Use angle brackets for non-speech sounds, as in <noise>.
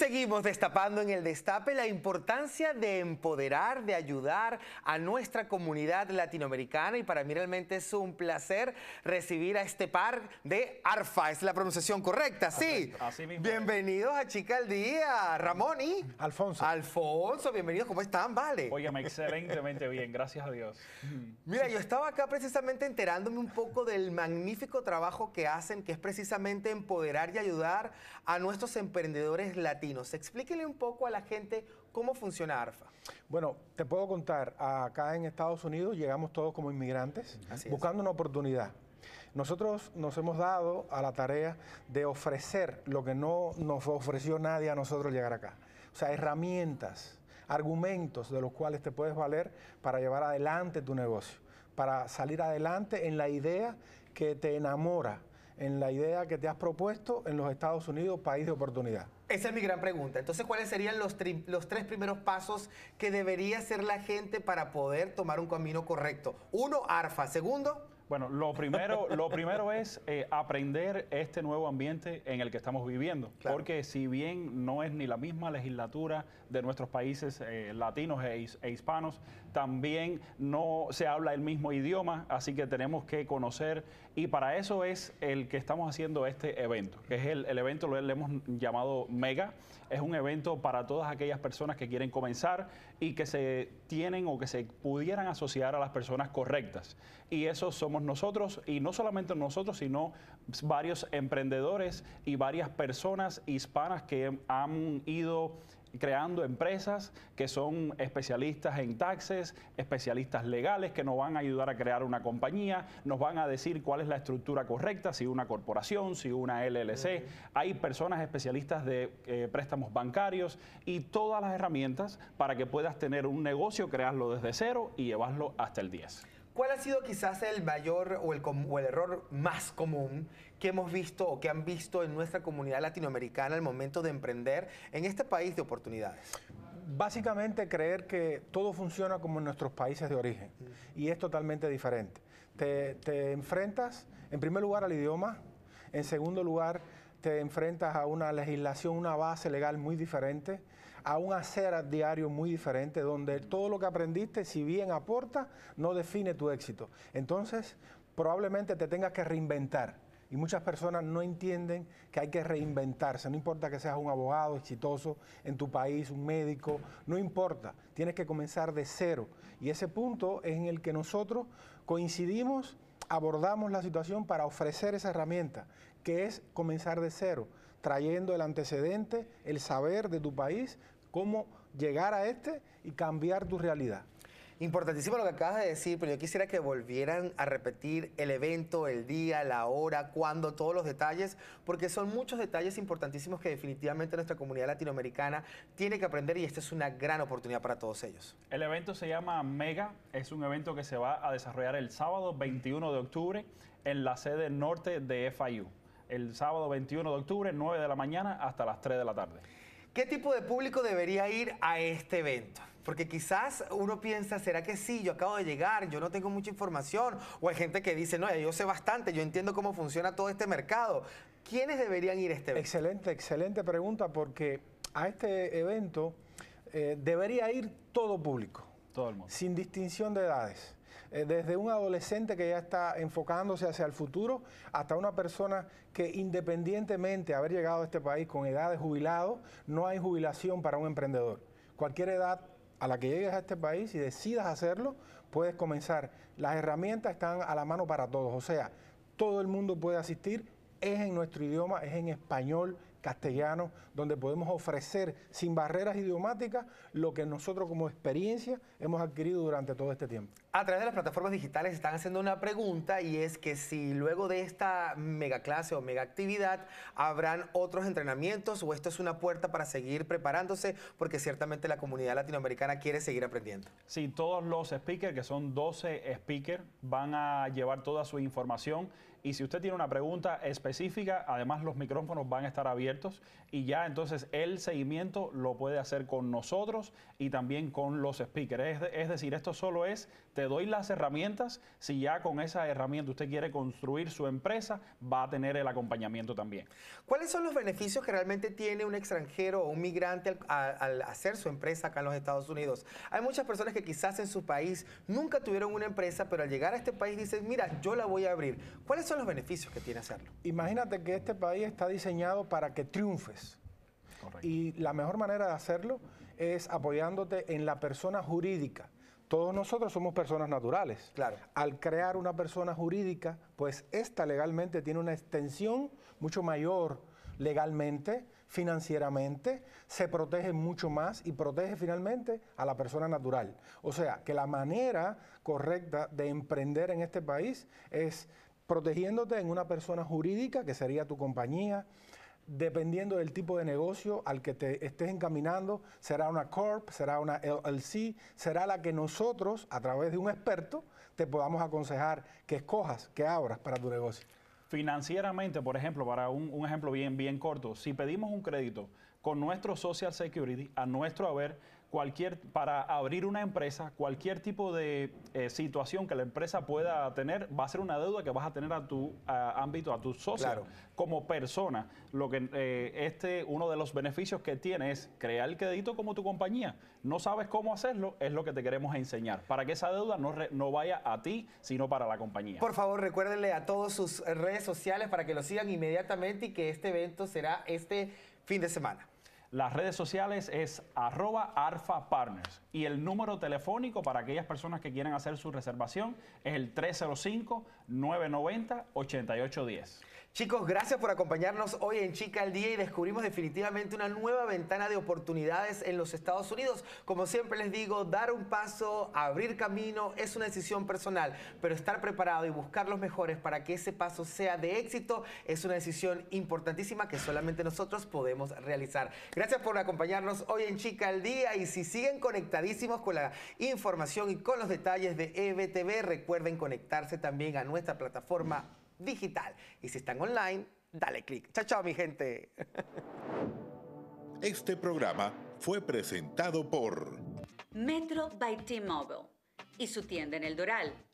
seguimos destapando en el destape la importancia de empoderar, de ayudar a nuestra comunidad latinoamericana y para mí realmente es un placer recibir a este par de ARFA, es la pronunciación correcta, sí. Así mismo bienvenidos a Chica al Día, Ramón y Alfonso. Alfonso, bienvenidos, ¿cómo están? Vale. Óigame, excelentemente bien, gracias a Dios. <laughs> Mira, yo estaba acá precisamente enterándome un poco del magnífico trabajo que hacen, que es precisamente empoderar y ayudar a nuestros emprendedores latinos Explíquenle Explíquele un poco a la gente cómo funciona ARFA. Bueno, te puedo contar, acá en Estados Unidos llegamos todos como inmigrantes buscando una oportunidad. Nosotros nos hemos dado a la tarea de ofrecer lo que no nos ofreció nadie a nosotros llegar acá. O sea, herramientas, argumentos de los cuales te puedes valer para llevar adelante tu negocio, para salir adelante en la idea que te enamora en la idea que te has propuesto en los Estados Unidos, país de oportunidad? Esa es mi gran pregunta. Entonces, ¿cuáles serían los, tres primeros pasos que debería hacer la gente para poder tomar un camino correcto? Uno, ARFA. Segundo, bueno, lo primero, lo primero es eh, aprender este nuevo ambiente en el que estamos viviendo, porque si bien no es ni la misma legislatura de nuestros países eh, latinos e, e, hispanos, también no se habla el mismo idioma, así que tenemos que conocer y para eso es el que estamos haciendo este evento, que es el, evento, lo hemos llamado Mega, es un evento para todas aquellas personas que quieren comenzar y que se tienen o que se pudieran asociar a las personas correctas. Y eso somos nosotros y no solamente nosotros, sino varios emprendedores y varias personas hispanas que han ido creando empresas que son especialistas en taxes, especialistas legales que nos van a ayudar a crear una compañía, nos van a decir cuál es la estructura correcta, si una corporación, si una LLC. Hay personas especialistas de eh, préstamos bancarios y todas las herramientas para que puedas tener un negocio, crearlo desde cero y llevarlo hasta el 10. ¿Cuál ha sido quizás el mayor o el, el, error más común que hemos visto o que han visto en nuestra comunidad latinoamericana al momento de emprender en este país de oportunidades? Básicamente creer que todo funciona como en nuestros países de origen y es totalmente diferente. Te, te enfrentas, en primer lugar, al idioma, en segundo lugar, te enfrentas a una legislación, una base legal muy diferente, a un hacer diario muy diferente, donde todo lo que aprendiste, si bien aporta, no define tu éxito. Entonces, probablemente te tengas que reinventar. Y muchas personas no entienden que hay que reinventarse. No importa que seas un abogado exitoso en tu país, un médico, no importa. Tienes que comenzar de cero. Y ese punto es en el que nosotros coincidimos abordamos la situación para ofrecer esa herramienta, que es comenzar de cero, trayendo el antecedente, el saber de tu país, cómo llegar a este y cambiar tu realidad. Importantísimo lo que acabas de decir, pero yo quisiera que volvieran a repetir el evento, el día, la hora, cuándo, todos los detalles, porque son muchos detalles importantísimos que definitivamente nuestra comunidad latinoamericana tiene que aprender y esta es una gran oportunidad para todos ellos. El evento se llama Mega, es un evento que se va a desarrollar el sábado 21 de octubre en la sede norte de FIU. El sábado 21 de octubre, 9 de la mañana hasta las 3 de la tarde. ¿Qué tipo de público debería ir a este evento? Porque quizás uno piensa, ¿será que sí? Yo acabo de llegar, yo no tengo mucha información. O hay gente que dice, no, yo sé bastante, yo entiendo cómo funciona todo este mercado. ¿Quiénes deberían ir este evento? Excelente, excelente pregunta, porque a este evento eh, debería ir todo público. Todo el mundo. Sin distinción de edades eh, desde un adolescente que ya está enfocándose hacia el futuro hasta una persona que independientemente de haber llegado a este país con edad de jubilado, no hay jubilación para un emprendedor. Cualquier edad a la que llegues a este país y decidas hacerlo, puedes comenzar. Las herramientas están a la mano para todos, o sea, todo el mundo puede asistir, es en nuestro idioma, es en español, castellano, donde podemos ofrecer sin barreras idiomáticas lo que nosotros como experiencia hemos adquirido durante todo este tiempo. A través de las plataformas digitales están haciendo una pregunta y es que si luego de esta mega clase o mega actividad habrán otros entrenamientos o esto es una puerta para seguir preparándose porque ciertamente la comunidad latinoamericana quiere seguir aprendiendo. Sí, todos los speakers, que son 12 speakers, van a llevar toda su información y si usted tiene una pregunta específica, además los micrófonos van a estar abiertos y ya entonces el seguimiento lo puede hacer con nosotros y también con los speakers. Es, decir, esto solo es te doy las herramientas. Si ya con esa herramienta usted quiere construir su empresa, va a tener el acompañamiento también. ¿Cuáles son los beneficios que realmente tiene un extranjero o un migrante al, hacer su empresa acá en los Estados Unidos? Hay muchas personas que quizás en su país nunca tuvieron una empresa, pero al llegar a este país dicen, mira, yo la voy a abrir. ¿Cuáles son los beneficios que tiene hacerlo? Imagínate que este país está diseñado para que triunfes. Y la mejor manera de hacerlo es apoyándote en la persona jurídica todos nosotros somos personas naturales. Claro. Al crear una persona jurídica, pues esta legalmente tiene una extensión mucho mayor legalmente, financieramente, se protege mucho más y protege finalmente a la persona natural. O sea, que la manera correcta de emprender en este país es protegiéndote en una persona jurídica, que sería tu compañía, dependiendo del tipo de negocio al que te estés encaminando, será una corp, será una LLC, será la que nosotros, a través de un experto, te podamos aconsejar que escojas, que abras para tu negocio. Financieramente, por ejemplo, para un, ejemplo bien, bien corto, si pedimos un crédito con nuestro Social Security, a nuestro haber, cualquier, para abrir una empresa, cualquier tipo de eh, situación que la empresa pueda tener, va a ser una deuda que vas a tener a tu ámbito, a tus socios como persona. Lo que eh, este, uno de los beneficios que tiene es crear el crédito como tu compañía. No sabes cómo hacerlo, es lo que te queremos enseñar, para que esa deuda no, no vaya a ti, sino para la compañía. Por favor, recuérdenle a todos sus redes sociales para que lo sigan inmediatamente y que este evento será este fin de semana. Las redes sociales es arroba arfa partners y el número telefónico para aquellas personas que quieren hacer su reservación es el 305 990-8810. Chicos, gracias por acompañarnos hoy en Chica al Día y descubrimos definitivamente una nueva ventana de oportunidades en los Estados Unidos. Como siempre les digo, dar un paso, abrir camino es una decisión personal, pero estar preparado y buscar los mejores para que ese paso sea de éxito es una decisión importantísima que solamente nosotros podemos realizar. Gracias por acompañarnos hoy en Chica al Día y si siguen conectadísimos con la información y con los detalles de EBTV, recuerden conectarse también a nuestra esta plataforma digital. Y si están online, dale click. Chao, chao, mi gente. Este programa fue presentado por Metro by T-Mobile y su tienda en El Doral.